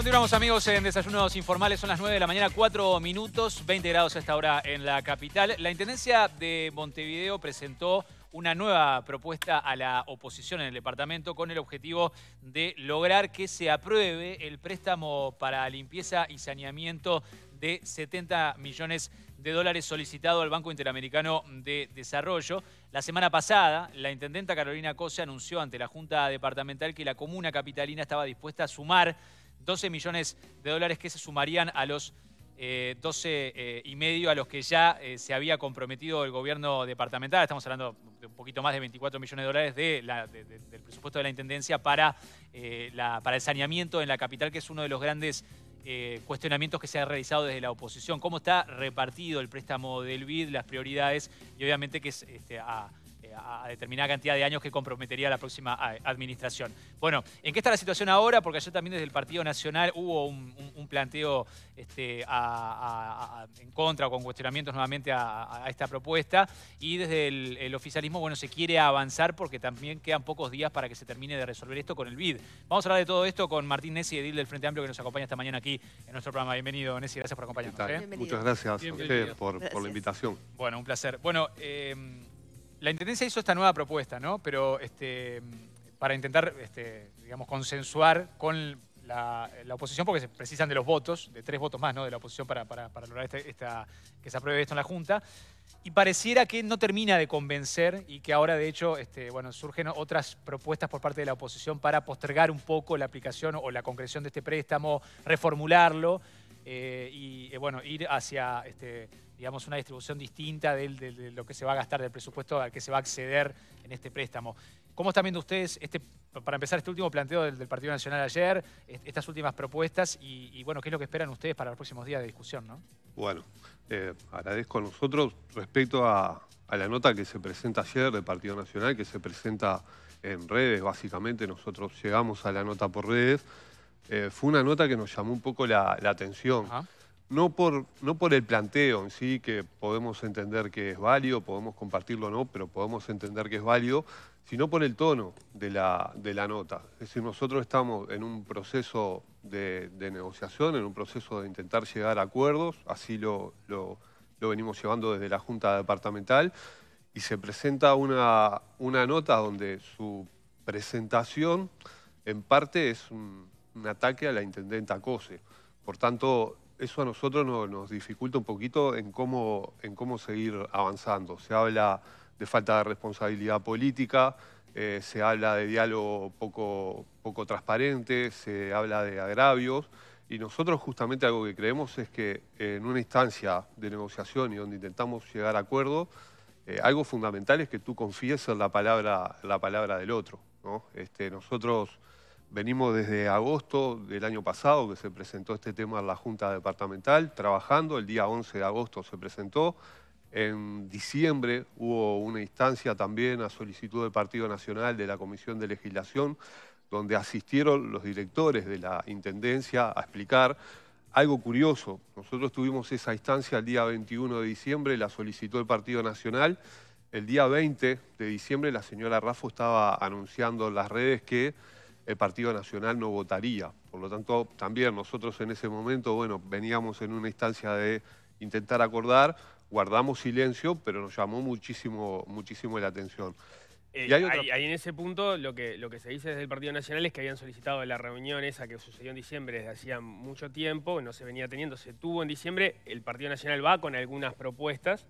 Continuamos amigos en Desayunos Informales, son las 9 de la mañana, 4 minutos, 20 grados esta hora en la capital. La Intendencia de Montevideo presentó una nueva propuesta a la oposición en el departamento con el objetivo de lograr que se apruebe el préstamo para limpieza y saneamiento de 70 millones de dólares solicitado al Banco Interamericano de Desarrollo. La semana pasada, la intendenta Carolina Cose anunció ante la Junta Departamental que la comuna capitalina estaba dispuesta a sumar 12 millones de dólares que se sumarían a los 12 eh, eh, y medio a los que ya eh, se había comprometido el gobierno departamental. Estamos hablando de un poquito más de 24 millones de dólares del presupuesto de la Intendencia para, el saneamiento en la capital, que es uno de los grandes cuestionamientos que se ha realizado desde la oposición. ¿Cómo está repartido el préstamo del BID, las prioridades y obviamente que es este, a a determinada cantidad de años que comprometería la próxima eh, administración. Bueno, ¿en qué está la situación ahora? Porque ayer también desde el Partido Nacional hubo un, planteo este, en contra o con cuestionamientos nuevamente a, esta propuesta y desde el, oficialismo, bueno, se quiere avanzar porque también quedan pocos días para que se termine de resolver esto con el BID. Vamos a hablar de todo esto con Martín Nessi, edil del Frente Amplio, que nos acompaña esta mañana aquí en nuestro programa. Bienvenido, Nessi, gracias por acompañarnos. ¿eh? Muchas gracias a usted por, la invitación. Bueno, un placer. Bueno, eh, la Intendencia hizo esta nueva propuesta, ¿no? Pero este, para intentar, este, digamos, consensuar con la, oposición, porque se precisan de los votos, de tres votos más, ¿no? De la oposición para, lograr este, que se apruebe esto en la Junta. Y pareciera que no termina de convencer y que ahora, de hecho, bueno, surgen otras propuestas por parte de la oposición para postergar un poco la aplicación o la concreción de este préstamo, reformularlo. Eh, y eh, bueno, ir hacia este, digamos, una distribución distinta de, lo que se va a gastar del presupuesto al que se va a acceder en este préstamo. ¿Cómo están viendo ustedes, este, para empezar, este último planteo del, Partido Nacional ayer, estas últimas propuestas y, bueno, qué es lo que esperan ustedes para los próximos días de discusión? Bueno, eh, agradezco a nosotros respecto a la nota que se presenta ayer del Partido Nacional, que se presenta en redes, básicamente nosotros llegamos a la nota por redes. Eh, fue una nota que nos llamó un poco la, atención. No por, no por el planteo en sí, que podemos entender que es válido, podemos compartirlo o no, pero podemos entender que es válido, sino por el tono de la, de la nota. Es decir, nosotros estamos en un proceso de, negociación, en un proceso de intentar llegar a acuerdos, así lo, lo, venimos llevando desde la Junta Departamental, y se presenta una, una nota donde su presentación en parte es un un ataque a la intendenta Cose. Por tanto, eso a nosotros nos dificulta un poquito en cómo, en cómo seguir avanzando. Se habla de falta de responsabilidad política, eh, se habla de diálogo poco, poco transparente, se habla de agravios. Y nosotros justamente algo que creemos es que en una instancia de negociación y donde intentamos llegar a acuerdo eh, algo fundamental es que tú confíes en la palabra, la palabra del otro. ¿no? Este, nosotros Venimos desde agosto del año pasado que se presentó este tema a la Junta Departamental, trabajando, el día 11 de agosto se presentó, en diciembre hubo una instancia también a solicitud del Partido Nacional de la Comisión de Legislación, donde asistieron los directores de la Intendencia a explicar algo curioso. Nosotros tuvimos esa instancia el día 21 de diciembre, la solicitó el Partido Nacional. El día 20 de diciembre la señora Raffo estaba anunciando en las redes que el Partido Nacional no votaría. Por lo tanto, también nosotros en ese momento, bueno, veníamos en una instancia de intentar acordar, guardamos silencio, pero nos llamó muchísimo, muchísimo la atención. Eh, y en ese punto lo que, lo que se dice desde el Partido Nacional es que habían solicitado la reunión esa que sucedió en diciembre desde hacía mucho tiempo, no se venía teniendo, se tuvo en diciembre, el Partido Nacional va con algunas propuestas,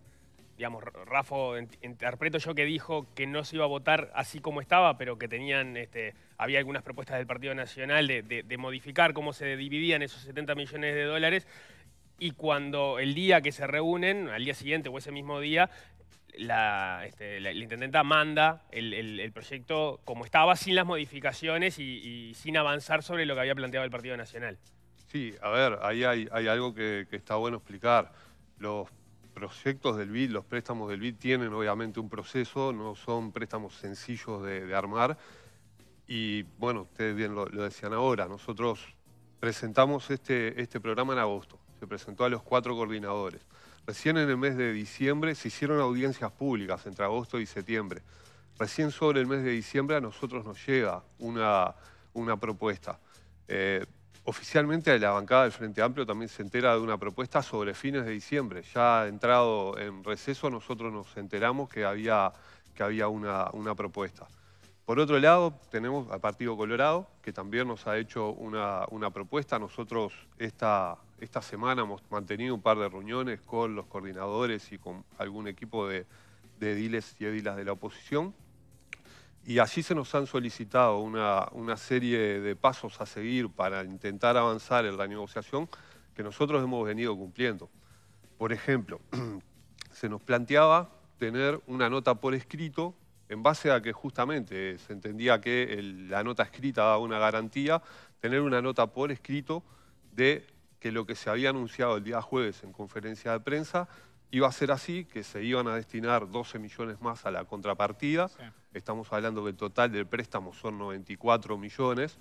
digamos, Rafa, interpreto yo que dijo que no se iba a votar así como estaba, pero que tenían, este, había algunas propuestas del Partido Nacional de, modificar cómo se dividían esos 70 millones de dólares. Y cuando el día que se reúnen, al día siguiente o ese mismo día, la, este, intendenta manda el, proyecto como estaba, sin las modificaciones y, sin avanzar sobre lo que había planteado el Partido Nacional. Sí, a ver, ahí hay, algo que, que, está bueno explicar. Los proyectos del BID, los préstamos del BID tienen obviamente un proceso, no son préstamos sencillos de, armar. Y bueno, ustedes bien lo, decían ahora, nosotros presentamos este, este programa en agosto, se presentó a los cuatro coordinadores. Recién en el mes de diciembre se hicieron audiencias públicas entre agosto y septiembre. Recién sobre el mes de diciembre a nosotros nos llega una, una propuesta. Eh, Oficialmente la bancada del Frente Amplio también se entera de una propuesta sobre fines de diciembre. Ya entrado en receso, nosotros nos enteramos que había, que había una, propuesta. Por otro lado, tenemos al Partido Colorado, que también nos ha hecho una, propuesta. Nosotros esta, semana hemos mantenido un par de reuniones con los coordinadores y con algún equipo de, de ediles y edilas de la oposición. Y así se nos han solicitado una, serie de pasos a seguir para intentar avanzar en la negociación que nosotros hemos venido cumpliendo. Por ejemplo, se nos planteaba tener una nota por escrito en base a que justamente se entendía que la nota escrita daba una garantía, tener una nota por escrito de que lo que se había anunciado el día jueves en conferencia de prensa iba a ser así, que se iban a destinar 12 millones más a la contrapartida. Estamos hablando del total del préstamo son 94 millones.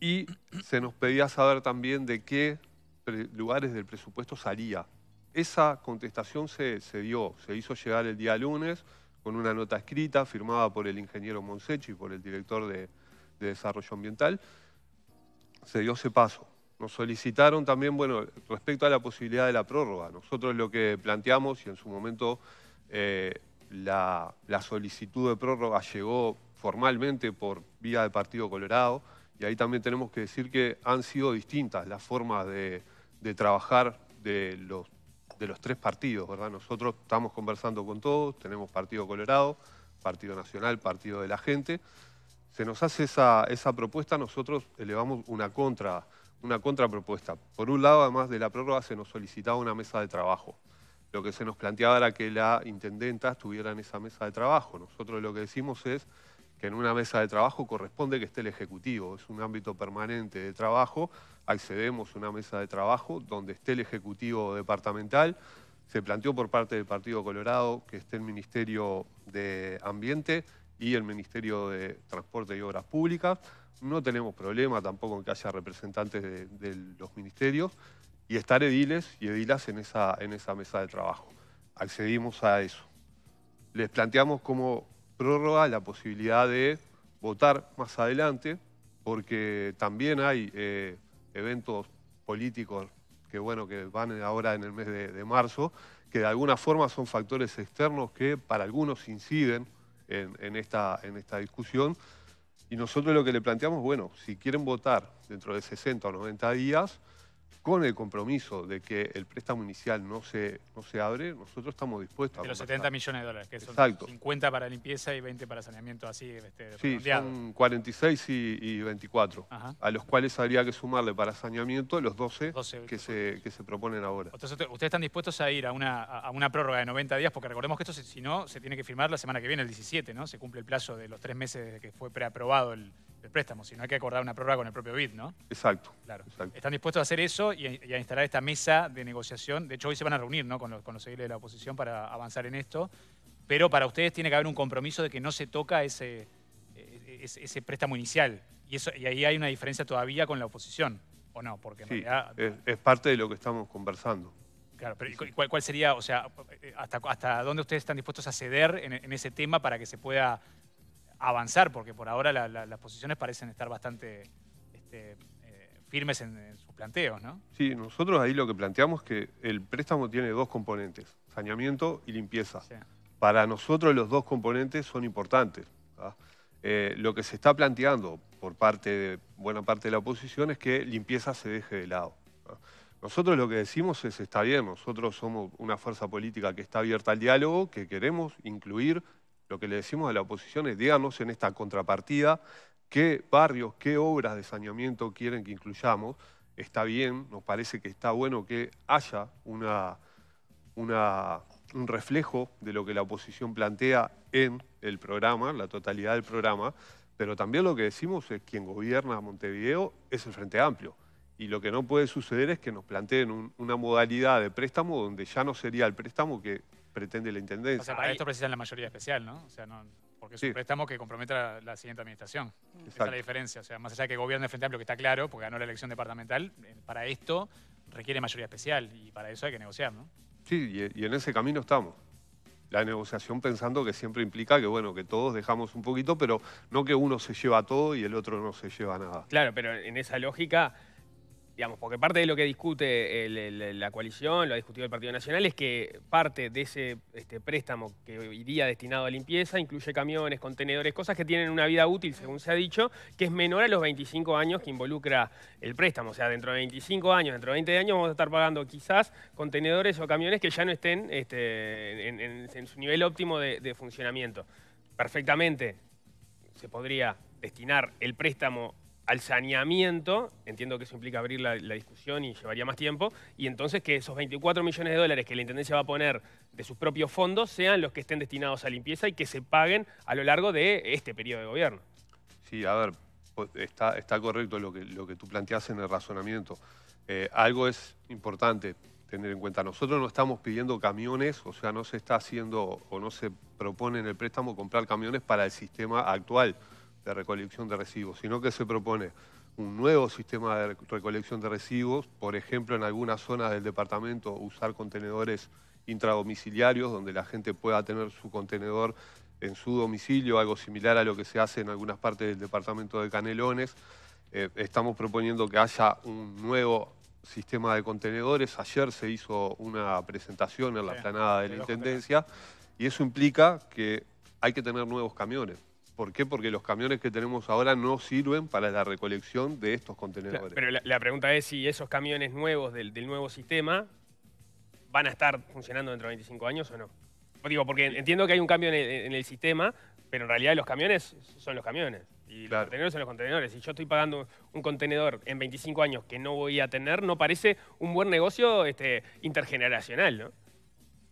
Y se nos pedía saber también de qué lugares del presupuesto salía. Esa contestación se, dio, se hizo llegar el día lunes con una nota escrita firmada por el ingeniero Monsechi, por el director de Desarrollo Ambiental. Se dio ese paso nos solicitaron también, bueno, respecto a la posibilidad de la prórroga. Nosotros lo que planteamos, y en su momento eh, la, solicitud de prórroga llegó formalmente por vía de Partido Colorado, y ahí también tenemos que decir que han sido distintas las formas de, trabajar de los, de los tres partidos, ¿verdad? Nosotros estamos conversando con todos, tenemos Partido Colorado, Partido Nacional, Partido de la Gente. Se nos hace esa, esa propuesta, nosotros elevamos una contra una contrapropuesta. Por un lado, además de la prórroga, se nos solicitaba una mesa de trabajo. Lo que se nos planteaba era que la intendenta estuviera en esa mesa de trabajo. Nosotros lo que decimos es que en una mesa de trabajo corresponde que esté el Ejecutivo. Es un ámbito permanente de trabajo. Ahí a una mesa de trabajo donde esté el Ejecutivo departamental. Se planteó por parte del Partido Colorado que esté el Ministerio de Ambiente y el Ministerio de Transporte y Obras Públicas. No tenemos problema tampoco en que haya representantes de, los ministerios y estar ediles y edilas en esa, mesa de trabajo. Accedimos a eso. Les planteamos como prórroga la posibilidad de votar más adelante, porque también hay eh, eventos políticos que, bueno, que van ahora en el mes de, marzo, que de alguna forma son factores externos que para algunos inciden esta, en esta discusión y nosotros lo que le planteamos, bueno, si quieren votar dentro de 60 o 90 días, con el compromiso de que el préstamo inicial no se, no se abre, nosotros estamos dispuestos a... De los 70 millones de dólares, que son 50 para limpieza y 20 para saneamiento, así... Este, son 46 y, 24, a los cuales habría que sumarle para saneamiento los 12, que, se, que se proponen ahora. ustedes están dispuestos a ir a una, prórroga de 90 días, porque recordemos que esto, si no, se tiene que firmar la semana que viene, el 17, ¿no? Se cumple el plazo de los tres meses desde que fue preaprobado el el préstamo, sino hay que acordar una prórroga con el propio BID, ¿no? Exacto. Claro. Están dispuestos a hacer eso y a, instalar esta mesa de negociación. De hecho, hoy se van a reunir ¿no? con, los, con de la oposición para avanzar en esto. Pero para ustedes tiene que haber un compromiso de que no se toca ese, e, e, ese, préstamo inicial. Y, eso, y ahí hay una diferencia todavía con la oposición, ¿o no? Porque en realidad... es, parte de lo que estamos conversando. Claro, pero cuál, cuál, sería, o sea, eh, hasta, hasta dónde ustedes están dispuestos a ceder en, ese tema para que se pueda avanzar, porque por ahora las posiciones parecen estar bastante este, eh, firmes en, sus planteos, ¿no? Sí, nosotros ahí lo que planteamos es que el préstamo tiene dos componentes, saneamiento y limpieza. Para nosotros los dos componentes son importantes. ¿ah? Eh, lo que se está planteando por parte de buena parte de la oposición es que limpieza se deje de lado. ¿ah? Nosotros lo que decimos es, está bien, nosotros somos una fuerza política que está abierta al diálogo, que queremos incluir lo que le decimos a la oposición es, díganos en esta contrapartida qué barrios, qué obras de saneamiento quieren que incluyamos. Está bien, nos parece que está bueno que haya una, un reflejo de lo que la oposición plantea en el programa, la totalidad del programa, pero también lo que decimos es que quien gobierna Montevideo es el Frente Amplio. Y lo que no puede suceder es que nos planteen una modalidad de préstamo donde ya no sería el préstamo que pretende la Intendencia. O sea, para esto precisan la mayoría especial, ¿no? O sea, porque es un préstamo que compromete a la, siguiente administración. Mm. Esa es la diferencia. O sea, más allá que gobierne frente a lo que está claro, porque ganó la elección departamental, eh, para esto requiere mayoría especial y para eso hay que negociar, ¿no? Sí, y, y en ese camino estamos la negociación pensando que siempre implica que bueno que todos dejamos un poquito, pero no que uno se lleva todo y el otro no se lleva nada. Claro, pero en esa lógica digamos, porque parte de lo que discute la coalición, lo ha discutido el Partido Nacional, es que parte de ese este préstamo que iría destinado a limpieza incluye camiones, contenedores, cosas que tienen una vida útil, según se ha dicho, que es menor a los 25 años que involucra el préstamo. O sea, dentro de 25 años, dentro de 20 años vamos a estar pagando quizás contenedores o camiones que ya no estén este, en, su nivel óptimo de, de funcionamiento. Perfectamente se podría destinar el préstamo al saneamiento, entiendo que eso implica abrir la, discusión y llevaría más tiempo, y entonces que esos 24 millones de dólares que la Intendencia va a poner de sus propios fondos sean los que estén destinados a limpieza y que se paguen a lo largo de este periodo de gobierno. Sí, a ver, pues, está, correcto lo que, tú planteas en el razonamiento. Eh, algo es importante tener en cuenta. Nosotros no estamos pidiendo camiones, o sea, no se está haciendo o no se propone en el préstamo comprar camiones para el sistema actual de recolección de residuos, sino que se propone un nuevo sistema de recolección de residuos, por ejemplo, en algunas zonas del departamento usar contenedores intradomiciliarios, donde la gente pueda tener su contenedor en su domicilio, algo similar a lo que se hace en algunas partes del departamento de Canelones. Eh, estamos proponiendo que haya un nuevo sistema de contenedores. Ayer se hizo una presentación en la planada de la Intendencia y eso implica que hay que tener nuevos camiones. ¿Por qué? Porque los camiones que tenemos ahora no sirven para la recolección de estos contenedores. pero la, pregunta es si esos camiones nuevos del, nuevo sistema van a estar funcionando dentro de 25 años o no. Pues digo, porque entiendo que hay un cambio en el, sistema, pero en realidad los camiones son los camiones. Y los contenedores son los contenedores. Si yo estoy pagando un contenedor en 25 años que no voy a tener, no parece un buen negocio este, intergeneracional, ¿no?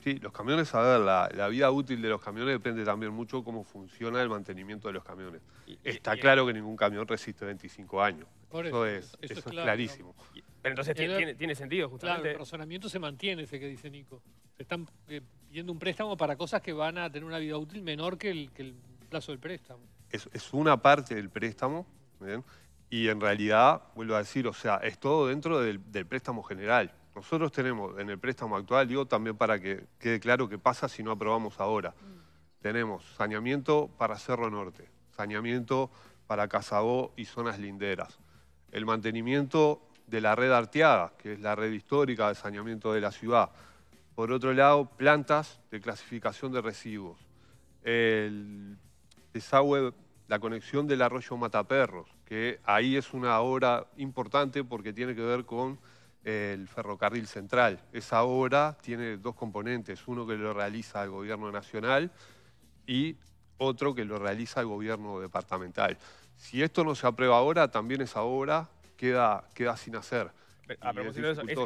Sí, los camiones, a ver, la, vida útil de los camiones depende también mucho cómo funciona el mantenimiento de los camiones. Está claro que ningún camión resiste 25 años. eso, es, eso, es, clarísimo. Pero entonces tiene, sentido, justamente. el razonamiento se mantiene, ese que dice Nico. están eh, pidiendo un préstamo para cosas que van a tener una vida útil menor que el, que el plazo del préstamo. Es, una parte del préstamo, ¿bien? y en realidad, vuelvo a decir, o sea, es todo dentro del préstamo general. Nosotros tenemos en el préstamo actual, digo también para que quede claro qué pasa si no aprobamos ahora. Mm. Tenemos saneamiento para Cerro Norte, saneamiento para Casabó y zonas linderas. El mantenimiento de la red arteada, que es la red histórica de saneamiento de la ciudad. Por otro lado, plantas de clasificación de residuos. El desagüe, la conexión del arroyo Mataperros, que ahí es una obra importante porque tiene que ver con el ferrocarril central. Esa obra tiene dos componentes, uno que lo realiza el gobierno nacional y otro que lo realiza el gobierno departamental. Si esto no se aprueba ahora, también esa obra queda, queda sin hacer.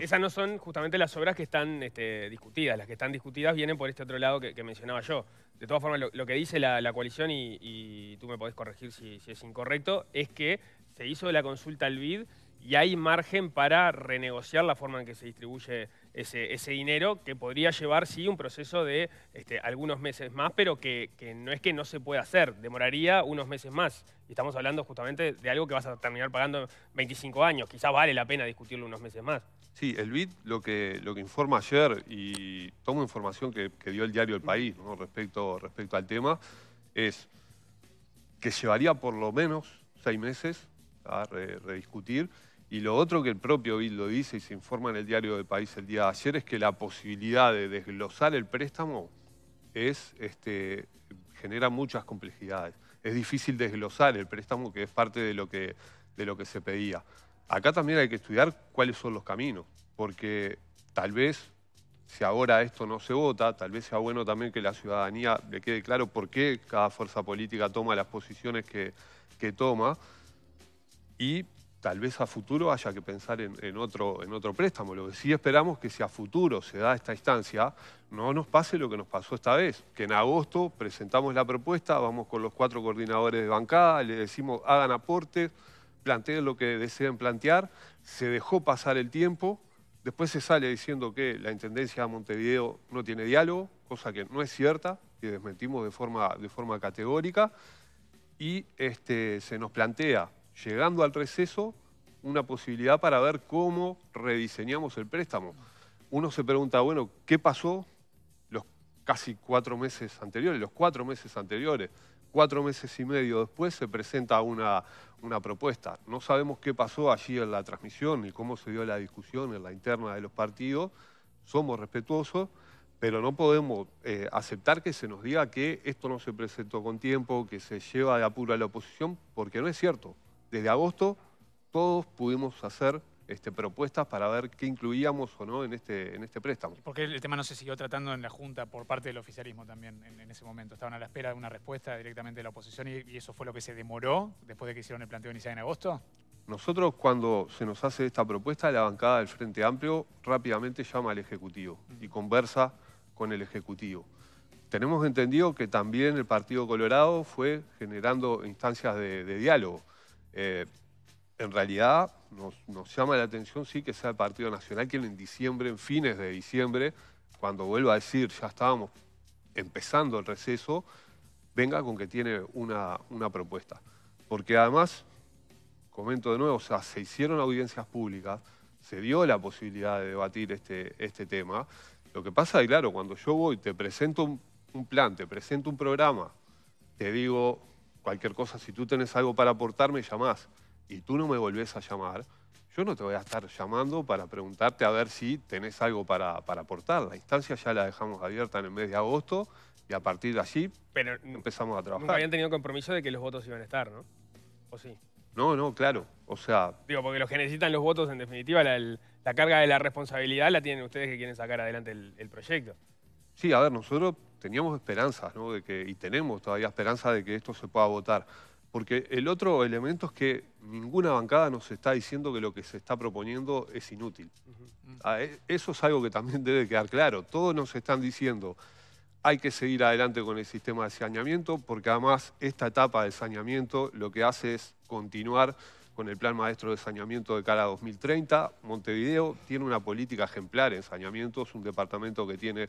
esas no son justamente las obras que están este, discutidas. Las que están discutidas vienen por este otro lado que, mencionaba yo. De todas formas, lo, que dice la, coalición, y, tú me podés corregir si, si, es incorrecto, es que se hizo la consulta al BID y hay margen para renegociar la forma en que se distribuye ese, dinero, que podría llevar, sí, un proceso de este, algunos meses más, pero que, no es que no se pueda hacer, demoraría unos meses más. Y estamos hablando justamente de algo que vas a terminar pagando 25 años, quizás vale la pena discutirlo unos meses más. Sí, el BID lo que, lo que informa ayer, y tomo información que, dio el diario El País respecto, respecto al tema, es que llevaría por lo menos seis meses a rediscutir. Y lo otro que el propio Bildo lo dice y se informa en el diario de país el día de ayer es que la posibilidad de desglosar el préstamo es, este, genera muchas complejidades. Es difícil desglosar el préstamo que es parte de lo que, de lo que se pedía. Acá también hay que estudiar cuáles son los caminos, porque tal vez si ahora esto no se vota, tal vez sea bueno también que la ciudadanía le quede claro por qué cada fuerza política toma las posiciones que, que toma y tal vez a futuro haya que pensar en, otro, en otro préstamo. Lo que sí esperamos que si a futuro se da esta instancia, no nos pase lo que nos pasó esta vez, que en agosto presentamos la propuesta, vamos con los cuatro coordinadores de bancada, le decimos hagan aportes, planteen lo que deseen plantear, se dejó pasar el tiempo, después se sale diciendo que la Intendencia de Montevideo no tiene diálogo, cosa que no es cierta, y desmentimos de forma, de forma categórica, y este, se nos plantea llegando al receso, una posibilidad para ver cómo rediseñamos el préstamo. Uno se pregunta, bueno, ¿qué pasó los casi cuatro meses anteriores, los cuatro meses anteriores? Cuatro meses y medio después se presenta una, propuesta. No sabemos qué pasó allí en la transmisión y cómo se dio la discusión en la interna de los partidos. Somos respetuosos, pero no podemos eh, aceptar que se nos diga que esto no se presentó con tiempo, que se lleva de apuro a la oposición, porque no es cierto desde agosto todos pudimos hacer este, propuestas para ver qué incluíamos o no en este, en este préstamo. Porque el tema no se siguió tratando en la Junta por parte del oficialismo también en, ese momento. Estaban a la espera de una respuesta directamente de la oposición y, eso fue lo que se demoró después de que hicieron el planteo inicial en agosto. Nosotros cuando se nos hace esta propuesta, la bancada del Frente Amplio rápidamente llama al Ejecutivo y conversa con el Ejecutivo. Tenemos entendido que también el Partido Colorado fue generando instancias de diálogo. Eh, en realidad nos, llama la atención sí que sea el Partido Nacional quien en diciembre, en fines de diciembre, cuando vuelva a decir ya estábamos empezando el receso, venga con que tiene una, una propuesta. Porque además, comento de nuevo, sea, se hicieron audiencias públicas, se dio la posibilidad de debatir este, este tema. Lo que pasa, es, claro, cuando yo voy, te presento un plan, te presento un programa, te digo, cualquier cosa, si tú tenés algo para aportar, me llamás y tú no me volvés a llamar, yo no te voy a estar llamando para preguntarte a ver si tenés algo para, para aportar. La instancia ya la dejamos abierta en el mes de agosto y a partir de allí empezamos a trabajar. Nunca habían tenido compromiso de que los votos iban a estar, ¿no? ¿O sí? No, no, claro. O sea... Digo, porque los que necesitan los votos, en definitiva, la, carga de la responsabilidad la tienen ustedes que quieren sacar adelante el proyecto. Sí, a ver, nosotros teníamos esperanzas, ¿no? de que, y tenemos todavía esperanza de que esto se pueda votar. Porque el otro elemento es que ninguna bancada nos está diciendo que lo que se está proponiendo es inútil. Ah, e, eso es algo que también debe quedar claro. Todos nos están diciendo, hay que seguir adelante con el sistema de saneamiento, porque además esta etapa de saneamiento lo que hace es continuar con el Plan Maestro de Saneamiento de cara a 2030. Montevideo tiene una política ejemplar en saneamiento, es un departamento que tiene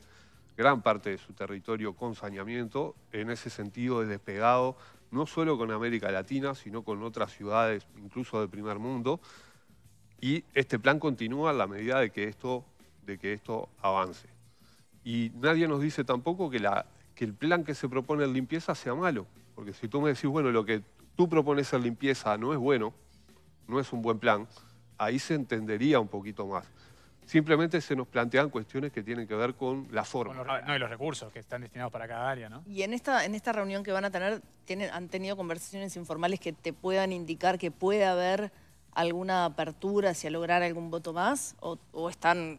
gran parte de su territorio con saneamiento, en ese sentido es despegado no solo con América Latina, sino con otras ciudades, incluso del primer mundo, y este plan continúa a la medida de que esto, de que esto avance. Y nadie nos dice tampoco que, que el plan que se propone en limpieza sea malo, porque si tú me decís, bueno, lo que tú propones en limpieza no es bueno, no es un buen plan, ahí se entendería un poquito más. Simplemente se nos plantean cuestiones que tienen que ver con la forma. no, y los recursos que están destinados para cada área, ¿no? Y en esta, en esta reunión que van a tener, tienen, ¿han tenido conversaciones informales que te puedan indicar que puede haber alguna apertura hacia lograr algún voto más? ¿O, están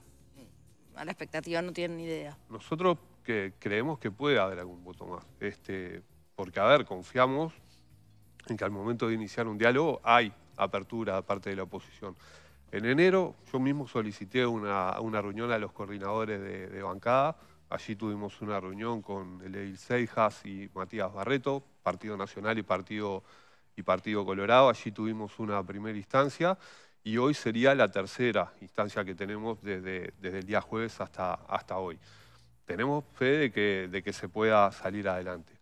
a la expectativa, no tienen ni idea? Nosotros que creemos que puede haber algún voto más. Este, porque, a ver, confiamos en que al momento de iniciar un diálogo hay apertura de parte de la oposición. En enero yo mismo solicité una, reunión a los coordinadores de, bancada. Allí tuvimos una reunión con el Seijas y Matías Barreto, Partido Nacional y Partido, y Partido Colorado. Allí tuvimos una primera instancia y hoy sería la tercera instancia que tenemos desde, desde el día jueves hasta, hasta hoy. Tenemos fe de que, de que se pueda salir adelante.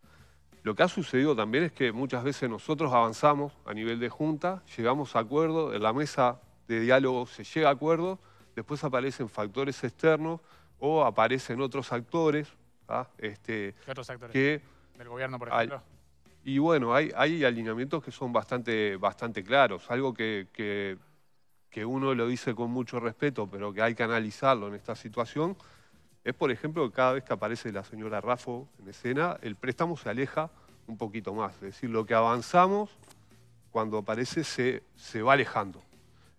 Lo que ha sucedido también es que muchas veces nosotros avanzamos a nivel de junta, llegamos a acuerdo, en la mesa de diálogo se llega a acuerdo, después aparecen factores externos o aparecen otros actores. ¿ah? Este, otros actores? Que, ¿Del gobierno, por ejemplo? y bueno, hay, hay, alineamientos que son bastante, bastante claros, algo que, que, uno lo dice con mucho respeto, pero que hay que analizarlo en esta situación, es, por ejemplo, que cada vez que aparece la señora Raffo en escena, el préstamo se aleja un poquito más. Es decir, lo que avanzamos, cuando aparece, se, se va alejando.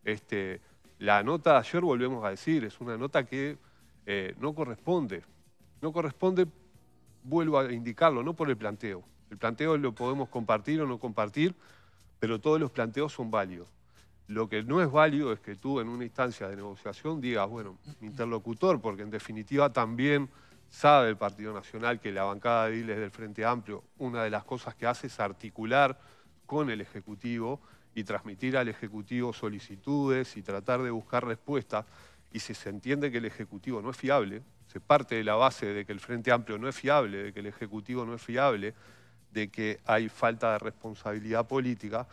Este, la nota de ayer, volvemos a decir, es una nota que eh, no corresponde. No corresponde, vuelvo a indicarlo, no por el planteo. El planteo lo podemos compartir o no compartir, pero todos los planteos son válidos. Lo que no es válido es que tú en una instancia de negociación digas, bueno, mi interlocutor, porque en definitiva también sabe el Partido Nacional que la bancada de Diles del Frente Amplio, una de las cosas que hace es articular con el Ejecutivo y transmitir al Ejecutivo solicitudes y tratar de buscar respuestas. Y si se entiende que el Ejecutivo no es fiable, se parte de la base de que el Frente Amplio no es fiable, de que el Ejecutivo no es fiable, de que hay falta de responsabilidad política,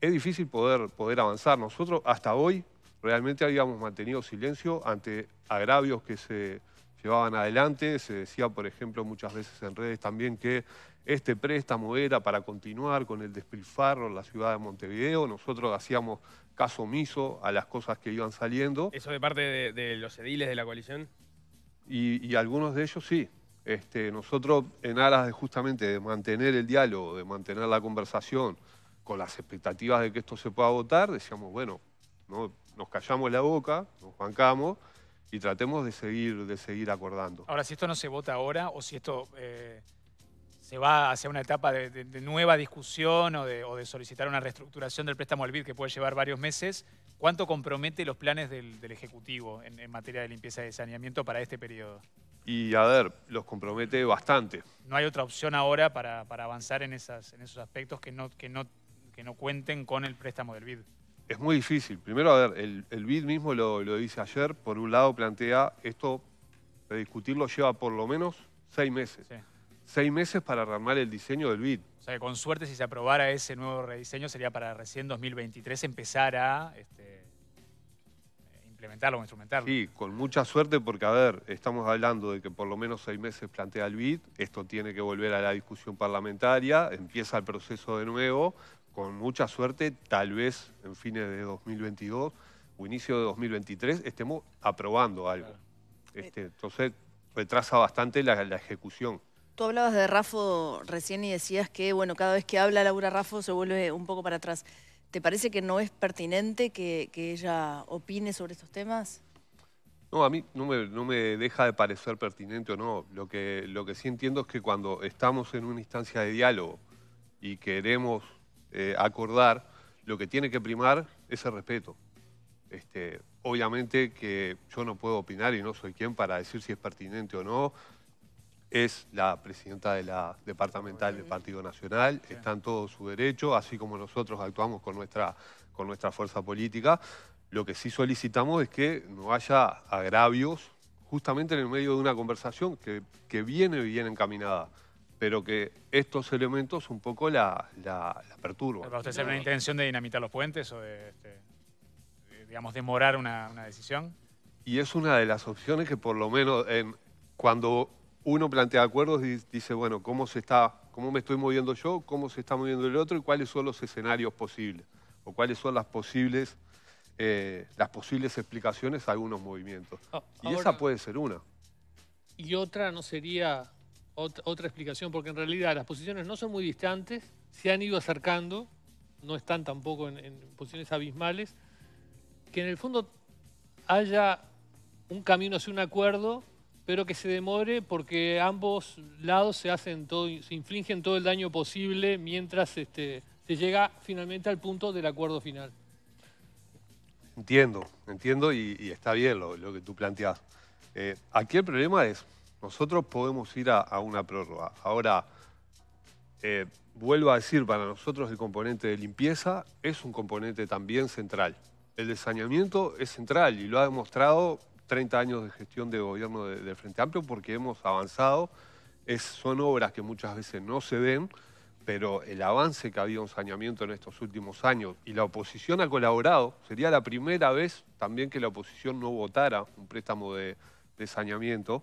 es difícil poder, poder avanzar. Nosotros hasta hoy realmente habíamos mantenido silencio ante agravios que se llevaban adelante. Se decía, por ejemplo, muchas veces en redes también que este préstamo era para continuar con el despilfarro en la ciudad de Montevideo. Nosotros hacíamos caso omiso a las cosas que iban saliendo. ¿Eso de parte de, los ediles de la coalición? Y, algunos de ellos sí. Este, nosotros, en aras de justamente de mantener el diálogo, de mantener la conversación, con las expectativas de que esto se pueda votar, decíamos, bueno, ¿no? nos callamos la boca, nos bancamos y tratemos de seguir, de seguir acordando. Ahora, si esto no se vota ahora o si esto... Eh, se va hacia una etapa de, nueva discusión o de, solicitar una reestructuración del préstamo del BID que puede llevar varios meses, ¿cuánto compromete los planes del, Ejecutivo en, materia de limpieza y saneamiento para este periodo? Y a ver, los compromete bastante. No hay otra opción ahora para, avanzar en, esos aspectos que no, cuenten con el préstamo del BID. Es muy difícil. Primero, a ver, el, BID mismo lo, dice ayer, por un lado plantea esto, discutirlo lleva por lo menos seis meses seis meses para armar el diseño del BID. O sea, que con suerte, si se aprobara ese nuevo rediseño, sería para recién 2023 empezar a este, eh, implementarlo o instrumentarlo. Sí, con mucha suerte, porque, a ver, estamos hablando de que por lo menos seis meses plantea el BID, esto tiene que volver a la discusión parlamentaria, empieza el proceso de nuevo, con mucha suerte, tal vez en fines de 2022 o inicio de 2023 estemos aprobando algo. Este, entonces, retrasa bastante la ejecución. Tú hablabas de Rafo recién y decías que, bueno, cada vez que habla Laura Rafo se vuelve un poco para atrás. ¿Te parece que no es pertinente que, ella opine sobre estos temas? No, a mí no me, deja de parecer pertinente o no. Lo que, lo que sí entiendo es que cuando estamos en una instancia de diálogo y queremos eh, acordar, lo que tiene que primar es el respeto. Este, obviamente que yo no puedo opinar y no soy quien para decir si es pertinente o no, es la presidenta de la departamental del Partido Nacional, está en todo su derecho, así como nosotros actuamos con nuestra, con nuestra fuerza política. Lo que sí solicitamos es que no haya agravios justamente en el medio de una conversación que, viene bien encaminada, pero que estos elementos un poco la, la, la perturban. ¿Para usted ser una intención de dinamitar los puentes o de, este, digamos, demorar una, decisión? Y es una de las opciones que por lo menos cuando uno plantea acuerdos y dice, bueno, ¿cómo, se está, ¿cómo me estoy moviendo yo? ¿Cómo se está moviendo el otro? ¿Y cuáles son los escenarios posibles? ¿O cuáles son las posibles, eh, las posibles explicaciones a algunos movimientos? Ah, y esa puede ser una. Y otra no sería otra, explicación, porque en realidad las posiciones no son muy distantes, se han ido acercando, no están tampoco en posiciones abismales, que en el fondo haya un camino hacia un acuerdo pero que se demore porque ambos lados se hacen todo, se infligen todo el daño posible mientras este, se llega finalmente al punto del acuerdo final. Entiendo, entiendo y, está bien lo, que tú planteas eh, aquí el problema es, nosotros podemos ir a, una prórroga. Ahora, eh, vuelvo a decir, para nosotros el componente de limpieza es un componente también central. El desañamiento es central y lo ha demostrado 30 años de gestión de gobierno del Frente Amplio porque hemos avanzado. son obras que muchas veces no se ven, pero el avance que ha habido en saneamiento en estos últimos años y la oposición ha colaborado. Sería la primera vez también que la oposición no votara un préstamo de, saneamiento.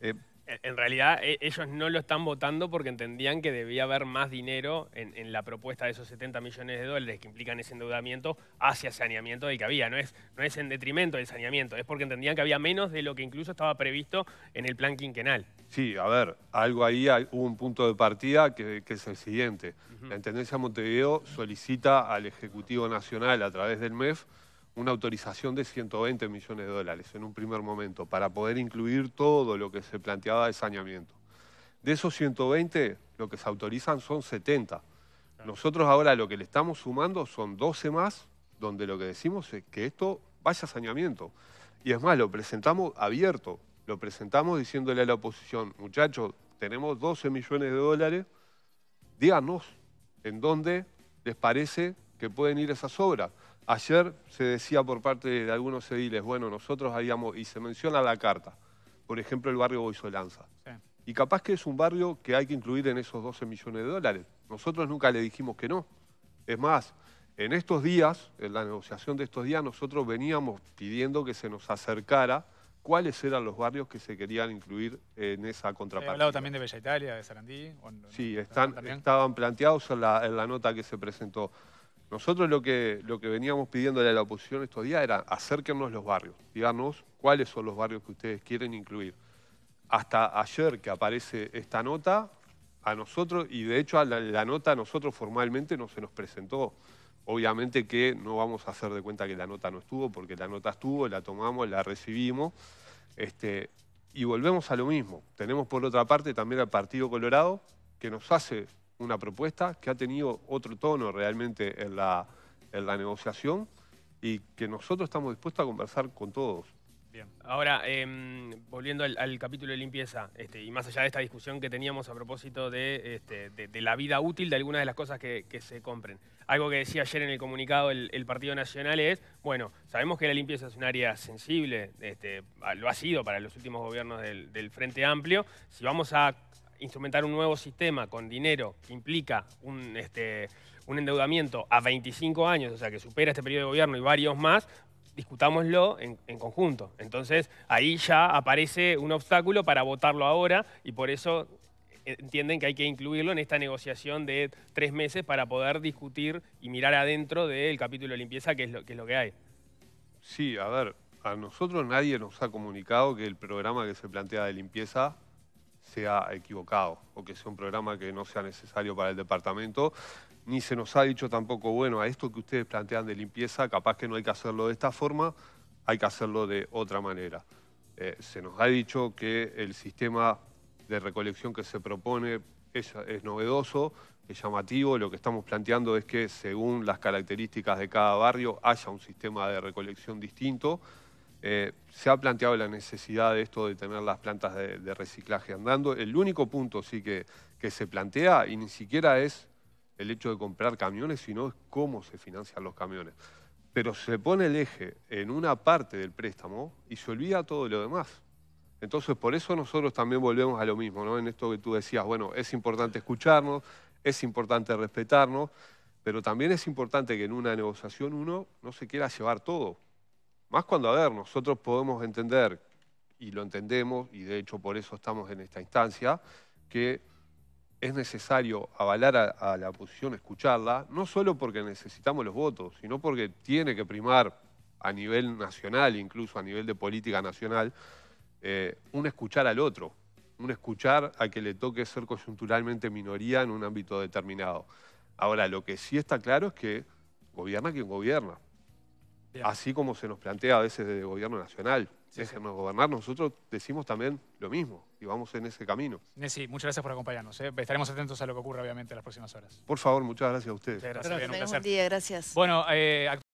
Eh, en realidad e, ellos no lo están votando porque entendían que debía haber más dinero en, la propuesta de esos 70 millones de dólares que implican ese endeudamiento hacia saneamiento de que había. No es, no es en detrimento del saneamiento, es porque entendían que había menos de lo que incluso estaba previsto en el plan quinquenal. Sí, a ver, algo ahí, hubo un punto de partida que, es el siguiente. La Intendencia Montevideo solicita al Ejecutivo Nacional a través del MEF una autorización de 120 millones de dólares en un primer momento para poder incluir todo lo que se planteaba de saneamiento. De esos 120, lo que se autorizan son 70. Nosotros ahora lo que le estamos sumando son 12 más, donde lo que decimos es que esto vaya a saneamiento. Y es más, lo presentamos abierto, lo presentamos diciéndole a la oposición, muchachos, tenemos 12 millones de dólares, díganos en dónde les parece que pueden ir esas obras. Ayer se decía por parte de algunos ediles, bueno, nosotros habíamos, y se menciona la carta, por ejemplo, el barrio Boisolanza. Y capaz que es un barrio que hay que incluir en esos 12 millones de dólares. Nosotros nunca le dijimos que no. Es más, en estos días, en la negociación de estos días, nosotros veníamos pidiendo que se nos acercara cuáles eran los barrios que se querían incluir en esa contrapartida. hablado también de Bella Italia, de Sarandí? sí, estaban planteados en la nota que se presentó. Nosotros lo que, lo que veníamos pidiéndole a la oposición estos días era acérquenos los barrios, díganos cuáles son los barrios que ustedes quieren incluir. Hasta ayer que aparece esta nota, a nosotros, y de hecho la, nota a nosotros formalmente no se nos presentó. Obviamente que no vamos a hacer de cuenta que la nota no estuvo, porque la nota estuvo, la tomamos, la recibimos. Este, y volvemos a lo mismo. Tenemos por otra parte también al Partido Colorado, que nos hace una propuesta que ha tenido otro tono realmente en la, en la negociación y que nosotros estamos dispuestos a conversar con todos. Bien. Ahora, em, volviendo al, capítulo de limpieza, este, y más allá de esta discusión que teníamos a propósito de, este, la vida útil de algunas de las cosas que, se compren. Algo que decía ayer en el comunicado el, Partido Nacional es, bueno, sabemos que la limpieza es un área sensible, este, lo ha sido para los últimos gobiernos del, del Frente Amplio, si vamos a instrumentar un nuevo sistema con dinero que implica un, este, un endeudamiento a 25 años, o sea, que supera este periodo de gobierno y varios más, discutámoslo en, en, conjunto. Entonces, ahí ya aparece un obstáculo para votarlo ahora y por eso eh, entienden que hay que incluirlo en esta negociación de tres meses para poder discutir y mirar adentro del capítulo de limpieza, que es lo que, es lo que hay. Sí, a ver, a nosotros nadie nos ha comunicado que el programa que se plantea de limpieza sea equivocado o que sea un programa que no sea necesario para el departamento. Ni se nos ha dicho tampoco, bueno, a esto que ustedes plantean de limpieza, capaz que no hay que hacerlo de esta forma, hay que hacerlo de otra manera. Eh, se nos ha dicho que el sistema de recolección que se propone es, es novedoso, es llamativo. Lo que estamos planteando es que según las características de cada barrio haya un sistema de recolección distinto. Eh, se ha planteado la necesidad de esto de tener las plantas de, reciclaje andando. El único punto sí que, se plantea, y ni siquiera es el hecho de comprar camiones, sino cómo se financian los camiones. Pero se pone el eje en una parte del préstamo y se olvida todo lo demás. Entonces, por eso nosotros también volvemos a lo mismo, ¿no? En esto que tú decías, bueno, es importante escucharnos, es importante respetarnos, pero también es importante que en una negociación uno no se quiera llevar todo más cuando, a ver, nosotros podemos entender, y lo entendemos, y de hecho por eso estamos en esta instancia, que es necesario avalar a, la oposición, escucharla, no solo porque necesitamos los votos, sino porque tiene que primar a nivel nacional, incluso a nivel de política nacional, eh, un escuchar al otro, un escuchar a que le toque ser coyunturalmente minoría en un ámbito determinado. Ahora, lo que sí está claro es que gobierna quien gobierna. Así como se nos plantea a veces desde el gobierno nacional, déjenos gobernar, nosotros decimos también lo mismo y vamos en ese camino. Nessi, muchas gracias por acompañarnos. ¿eh? Estaremos atentos a lo que ocurra, obviamente, en las próximas horas. Por favor, muchas gracias a ustedes. gracias, un día, gracias. Bueno, eh,